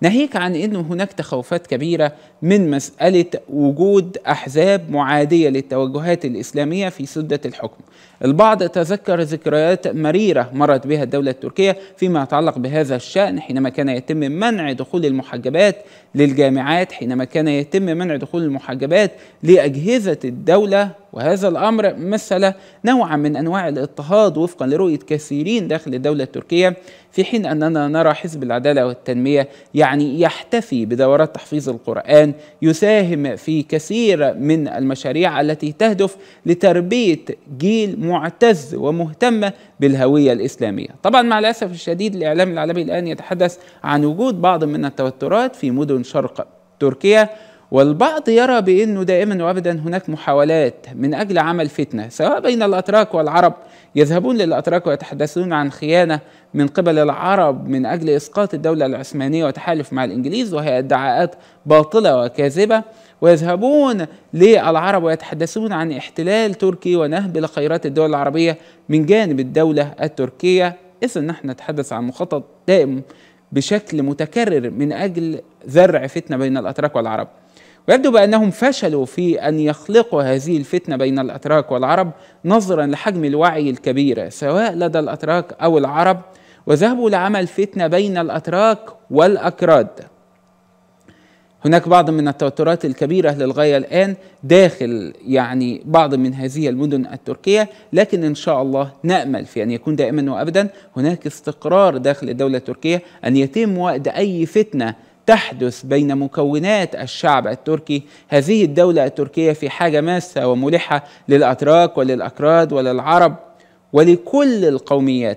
ناهيك عن أن هناك تخوفات كبيرة من مسألة وجود أحزاب معادية للتوجهات الإسلامية في سدة الحكم البعض تذكر ذكريات مريرة مرت بها الدولة التركية فيما يتعلق بهذا الشأن حينما كان يتم منع دخول المحجبات للجامعات حينما كان يتم منع دخول المحجبات لأجهزة الدولة وهذا الأمر مثل نوعا من أنواع الاضطهاد وفقا لرؤية كثيرين داخل الدولة التركية في حين أننا نرى حزب العدالة والتنمية يعني يعني يحتفي بدورات تحفيظ القرآن يساهم في كثير من المشاريع التي تهدف لتربية جيل معتز ومهتم بالهوية الإسلامية طبعا مع الأسف الشديد الإعلام العالمي الآن يتحدث عن وجود بعض من التوترات في مدن شرق تركيا والبعض يرى بأنه دائما وأبدا هناك محاولات من أجل عمل فتنة سواء بين الأتراك والعرب يذهبون للأتراك ويتحدثون عن خيانة من قبل العرب من أجل إسقاط الدولة العثمانية وتحالف مع الإنجليز وهي ادعاءات باطلة وكاذبة ويذهبون للعرب ويتحدثون عن احتلال تركي ونهب لخيرات الدول العربية من جانب الدولة التركية إذا نحن نتحدث عن مخطط دائم بشكل متكرر من أجل زرع فتنة بين الأتراك والعرب ويبدو بأنهم فشلوا في أن يخلقوا هذه الفتنة بين الأتراك والعرب نظرا لحجم الوعي الكبير سواء لدى الأتراك أو العرب وذهبوا لعمل فتنة بين الأتراك والأكراد هناك بعض من التوترات الكبيرة للغاية الآن داخل يعني بعض من هذه المدن التركية لكن إن شاء الله نأمل في أن يكون دائما وأبدا هناك استقرار داخل الدولة التركية أن يتم وقت أي فتنة تحدث بين مكونات الشعب التركي هذه الدولة التركية في حاجة ماسة وملحة للأتراك وللأكراد وللعرب ولكل القوميات